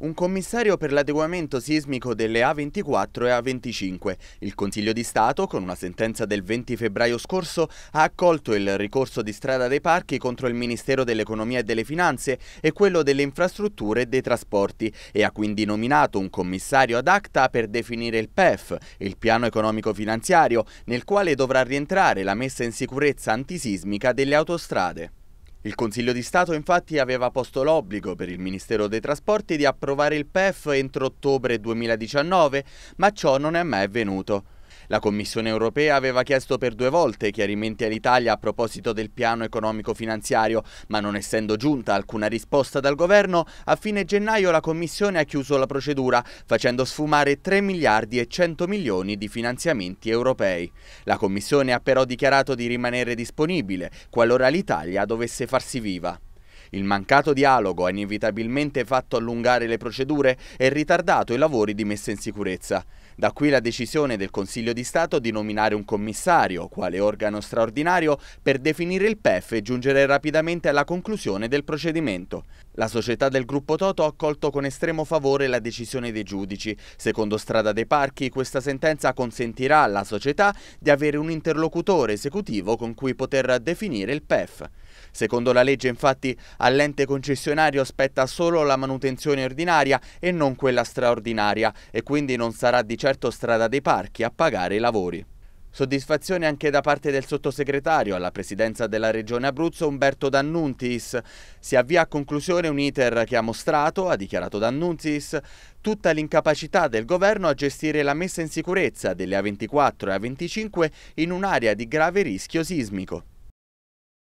Un commissario per l'adeguamento sismico delle A24 e A25. Il Consiglio di Stato, con una sentenza del 20 febbraio scorso, ha accolto il ricorso di Strada dei Parchi contro il Ministero dell'Economia e delle Finanze e quello delle Infrastrutture e dei Trasporti e ha quindi nominato un commissario ad acta per definire il PEF, il Piano Economico Finanziario, nel quale dovrà rientrare la messa in sicurezza antisismica delle autostrade. Il Consiglio di Stato infatti aveva posto l'obbligo per il Ministero dei Trasporti di approvare il PEF entro ottobre 2019, ma ciò non è mai avvenuto. La Commissione europea aveva chiesto per due volte chiarimenti all'Italia a proposito del piano economico-finanziario, ma non essendo giunta alcuna risposta dal governo, a fine gennaio la Commissione ha chiuso la procedura, facendo sfumare 3 miliardi e 100 milioni di finanziamenti europei. La Commissione ha però dichiarato di rimanere disponibile qualora l'Italia dovesse farsi viva. Il mancato dialogo ha inevitabilmente fatto allungare le procedure e ritardato i lavori di messa in sicurezza. Da qui la decisione del Consiglio di Stato di nominare un commissario, quale organo straordinario, per definire il PEF e giungere rapidamente alla conclusione del procedimento. La società del gruppo Toto ha accolto con estremo favore la decisione dei giudici. Secondo Strada dei Parchi, questa sentenza consentirà alla società di avere un interlocutore esecutivo con cui poter definire il PEF. Secondo la legge, infatti, All'ente concessionario spetta solo la manutenzione ordinaria e non quella straordinaria e quindi non sarà di certo strada dei parchi a pagare i lavori. Soddisfazione anche da parte del sottosegretario alla presidenza della Regione Abruzzo Umberto D'Annuntis. Si avvia a conclusione un iter che ha mostrato, ha dichiarato D'Annuntis, tutta l'incapacità del governo a gestire la messa in sicurezza delle A24 e A25 in un'area di grave rischio sismico.